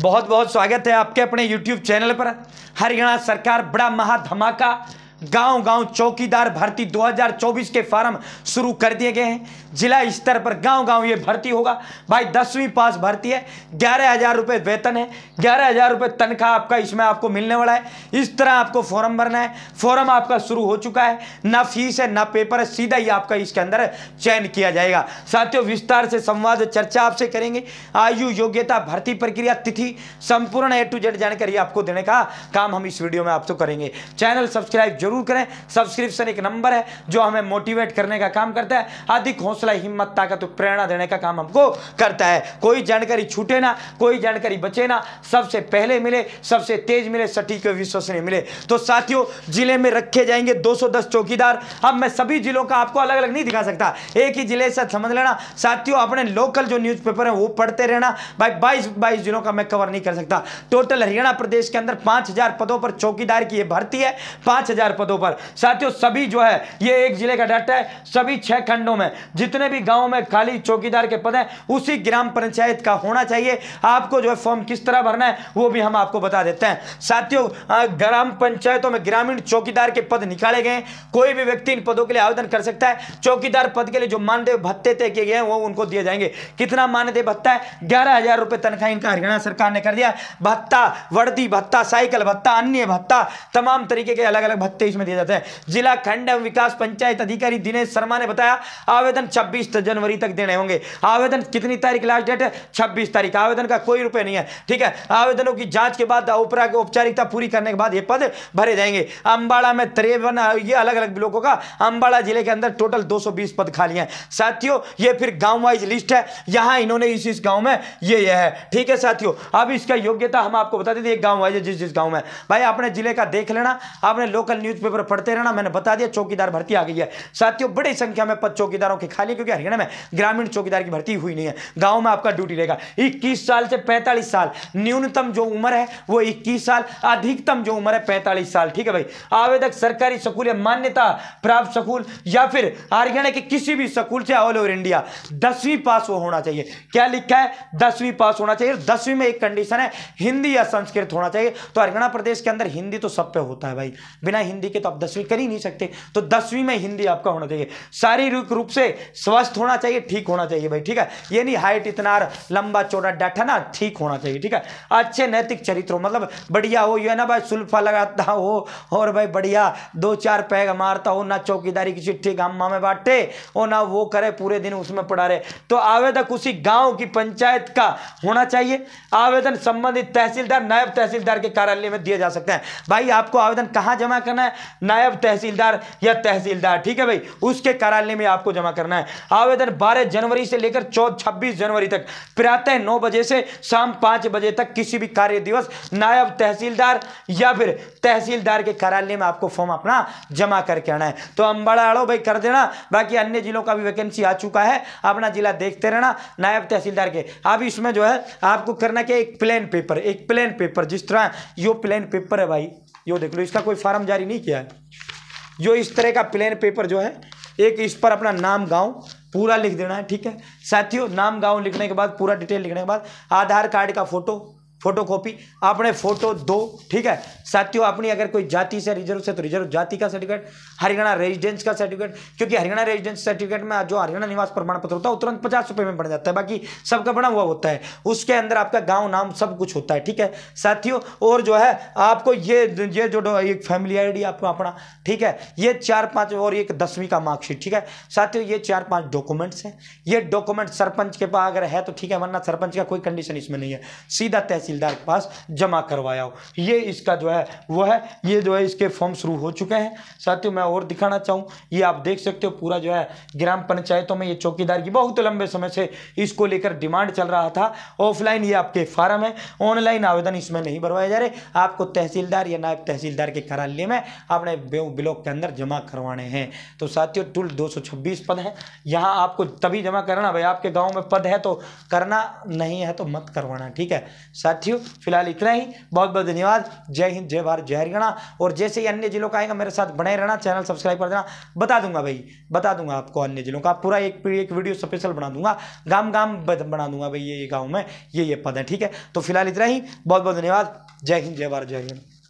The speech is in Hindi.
बहुत बहुत स्वागत है आपके अपने YouTube चैनल पर हरियाणा सरकार बड़ा महाधमाका गांव गांव चौकीदार भर्ती 2024 के फार्म शुरू कर दिए गए हैं जिला स्तर पर गांव गांव ये भर्ती होगा भाई दसवीं पास भर्ती है ग्यारह हज़ार रुपये वेतन है ग्यारह हज़ार रुपये तनख्वाह आपका इसमें आपको मिलने वाला है इस तरह आपको फॉर्म भरना है फॉर्म आपका शुरू हो चुका है ना फीस है ना पेपर है सीधा ही आपका इसके अंदर चयन किया जाएगा साथियों विस्तार से संवाद चर्चा आपसे करेंगे आयु योग्यता भर्ती प्रक्रिया तिथि संपूर्ण ए टू जेड जानकारी आपको देने का काम हम इस वीडियो में आपको तो करेंगे चैनल सब्सक्राइब जरूर जरूर करें सब्सक्रिप्शन एक नंबर है जो हमें मोटिवेट करने का काम करता है अधिक हौसला हिम्मत ताकत प्रेरणा देने का काम हमको करता है कोई जानकारी छूटे ना कोई जानकारी बचे ना सबसे पहले मिले सबसे तेज मिले सटीक विश्वसनीय मिले तो साथियों जिले में रखे जाएंगे 210 चौकीदार अब मैं सभी जिलों का आपको अलग अलग नहीं दिखा सकता एक ही जिले से समझ लेना साथियों अपने लोकल जो न्यूज़पेपर है वो पढ़ते रहना भाई बाईस बाईस जिलों का मैं कवर नहीं कर सकता टोटल हरियाणा प्रदेश के अंदर पाँच पदों पर चौकीदार की ये भर्ती है पाँच पदों पर साथियों सभी जो है ये एक जिले का डाटा है सभी छह खंडों में जितने भी गांव में खाली चौकीदार के पद हैं उसी ग्राम पंचायत का होना चाहिए आपको जो है फॉर्म किस तरह भरना है वो भी हम आपको बता देते हैं साथियों ग्राम पंचायतों में ग्रामीण चौकीदार के पद निकाले गए कोई भी व्यक्ति इन पदों के लिए आवेदन कर सकता है चौकीदार पद के लिए जो मानदेय भत्ते तय किए गए हैं वो उनको दिए जाएंगे कितना मानदेय भत्ता है ग्यारह हजार रुपए तनखा इनका हरियाणा सरकार ने कर दिया भत्ता वर्दी भत्ता साइकिल भत्ता अन्य भत्ता तमाम तरीके के अलग अलग भत्ते 2023 में दिया जाता है जिला खंड एवं विकास पंचायत अधिकारी दिनेश शर्मा ने बताया आवेदन छब्बीस जनवरी तक देने होंगे आवेदन कितनी तारीख लास्ट डेट है छब्बीस तारीख आवेदन का कोई रुपये नहीं है ठीक है आवेदनों की जाँच के बाद औपचारिकता पूरी करने के बाद ये पद भरे जाएंगे अंबाड़ा में त्रेवन ये अलग अलग ब्लॉकों का अंबाड़ा जिले के अंदर टोटल 220 पद खाली हैं साथियों ये फिर गांव वाइज लिस्ट है यहाँ इन्होंने इस इस गांव में ये ये है ठीक है साथियों अब इसका योग्यता हम आपको बता देते गांव वाइज जिस जिस गांव में भाई आपने जिले का देख लेना आपने लोकल न्यूज न्यूज़पेपर पढ़ते रहना मैंने बता दिया चौकीदार भर्ती आ गई है साथियों बड़ी संख्या में पद चौकीदारों के खाली क्योंकि हरियाणा में ग्रामीण चौकीदार की भर्ती हुई नहीं है गाँव में आपका ड्यूटी रहेगा इक्कीस साल से पैंतालीस साल न्यूनतम जो उम्र है वो इक्कीस साल अधिकतम जो उम्र है पैंतालीस साल ठीक है भाई आवेदक सरकारी स्कूल या मान्यता प्राप्त स्कूल या फिर हरियाणा के किसी भी स्कूल से ऑल ओवर इंडिया दसवीं पास वो होना चाहिए क्या लिखा है दसवीं पास होना चाहिए दसवीं में एक कंडीशन है हिंदी या संस्कृत होना चाहिए तो हरियाणा प्रदेश के अंदर हिंदी तो सब पे होता है भाई बिना हिंदी हिंदी के तो आप दसवीं कर ही नहीं सकते तो दसवीं में हिंदी आपका होना चाहिए शारीरिक रूप से स्वस्थ होना चाहिए ठीक होना चाहिए भाई ठीक है ये नहीं हाइट इतना लंबा चौड़ा डाठा ना ठीक होना चाहिए ठीक है अच्छे नैतिक चरित्र मतलब बढ़िया हो यह ना भाई सुल्फा लगाता हो और भाई बढ़िया दो चार पैग मारता हो ना चौकीदारी की चिट्ठी गामा में बांटे और ना वो करे पूरे दिन उसमें पढ़ा रहे तो आवेदक उसी गाँव की पंचायत का होना चाहिए आवेदन संबंधित तहसीलदार नायब तहसीलदार के कार्यालय में दिया जा सकते हैं भाई आपको आवेदन कहाँ जमा करना है नायब तहसीलदार या तहसीलदार ठीक है भाई उसके कार्यालय में आपको जमा करना है आवेदन बारह जनवरी से लेकर चौदह छब्बीस जनवरी तक प्रातः नौ बजे से शाम पाँच बजे तक किसी भी कार्य दिवस नायब तहसीलदार या फिर तहसीलदार के कार्यालय में आपको फॉर्म अपना जमा करके आना है तो हम बड़ा आड़ो भाई कर देना बाकी अन्य जिलों का भी वैकेंसी आ चुका है अपना जिला देखते रहना नायब तहसीलदार के अब इसमें जो है आपको करना क्या एक प्लेन पेपर एक प्लेन पेपर जिस तरह यो प्लेन पेपर है भाई यो देख लो इसका कोई फार्म जारी नहीं किया है जो इस तरह का प्लेन पेपर जो है एक इस पर अपना नाम गांव पूरा लिख देना है ठीक है साथियों नाम गांव लिखने के बाद पूरा डिटेल लिखने के बाद आधार कार्ड का फोटो फोटोकॉपी आपने फोटो दो ठीक है साथियों अपनी अगर कोई जाति से रिजर्व से तो रिजर्व जाति का सर्टिफिकेट हरियाणा रेजिडेंस का सर्टिफिकेट क्योंकि हरियाणा रेजिडेंस सर्टिफिकेट में जो हरियाणा निवास प्रमाण पत्र होता है तुरंत पचास रुपये में बन जाता है बाकी सबका बना हुआ होता है उसके अंदर आपका गाँव नाम सब कुछ होता है ठीक है साथियों और जो है आपको ये ये जो एक फैमिली आई आपको अपना ठीक है ये चार पाँच और एक दसवीं का मार्कशीट ठीक है साथियों ये चार पाँच डॉक्यूमेंट्स हैं ये डॉक्यूमेंट सरपंच के पास अगर है तो ठीक है वरना सरपंच का कोई कंडीशन इसमें नहीं है सीधा तहसील तहसीलदार के पास जमा करवाया हो ये इसका जो है वो है ये जो है इसके फॉर्म शुरू हो चुके हैं साथियों मैं और दिखाना चाहूँ ये आप देख सकते हो पूरा जो है ग्राम पंचायतों में ये चौकीदार की बहुत लंबे समय से इसको लेकर डिमांड चल रहा था ऑफलाइन ये आपके फार्म है ऑनलाइन आवेदन इसमें नहीं भरवाए जा रहे आपको तहसीलदार या नायब तहसीलदार के कार्यालय में अपने ब्लॉक के अंदर जमा करवाने हैं तो साथियों टुल दो पद हैं यहाँ आपको तभी जमा करना भाई आपके गाँव में पद है तो करना नहीं है तो मत करवाना ठीक है साथ साथियों फिलहाल इतना ही बहुत बहुत धन्यवाद जय हिंद जय भारत जय हरियाणा और जैसे ही अन्य जिलों का आएगा मेरे साथ बने रहना चैनल सब्सक्राइब कर देना बता दूंगा भाई बता दूंगा आपको अन्य जिलों का पूरा एक एक वीडियो स्पेशल बना दूंगा गांव गाम बना दूंगा भाई ये गाँव में ये ये पद है ठीक है तो फिलहाल इतना ही बहुत बहुत धन्यवाद जय हिंद जय भारत जय हरियाणा